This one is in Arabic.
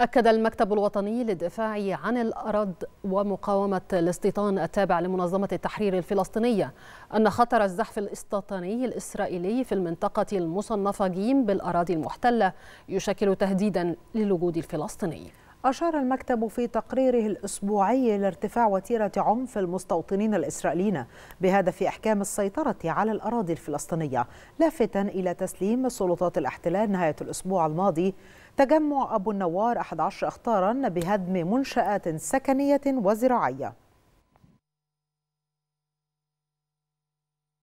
أكد المكتب الوطني للدفاع عن الأرض ومقاومة الاستيطان التابع لمنظمة التحرير الفلسطينية أن خطر الزحف الاستيطاني الإسرائيلي في المنطقة المصنفة جيم بالأراضي المحتلة يشكل تهديدا للوجود الفلسطيني أشار المكتب في تقريره الأسبوعي لارتفاع وتيرة عنف المستوطنين الإسرائيليين بهدف إحكام السيطرة على الأراضي الفلسطينية لافتا إلى تسليم سلطات الاحتلال نهاية الأسبوع الماضي تجمع أبو النوار 11 أخطارا بهدم منشآت سكنية وزراعية